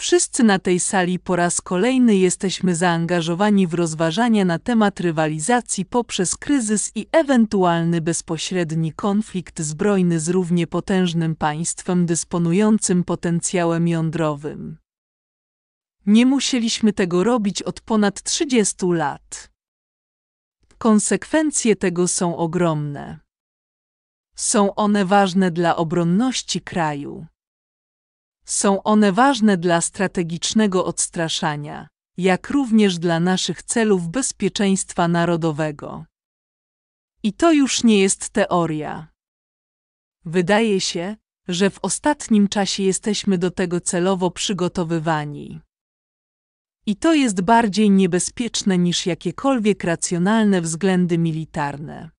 Wszyscy na tej sali po raz kolejny jesteśmy zaangażowani w rozważania na temat rywalizacji poprzez kryzys i ewentualny bezpośredni konflikt zbrojny z równie potężnym państwem dysponującym potencjałem jądrowym. Nie musieliśmy tego robić od ponad 30 lat. Konsekwencje tego są ogromne. Są one ważne dla obronności kraju. Są one ważne dla strategicznego odstraszania, jak również dla naszych celów bezpieczeństwa narodowego. I to już nie jest teoria. Wydaje się, że w ostatnim czasie jesteśmy do tego celowo przygotowywani. I to jest bardziej niebezpieczne niż jakiekolwiek racjonalne względy militarne.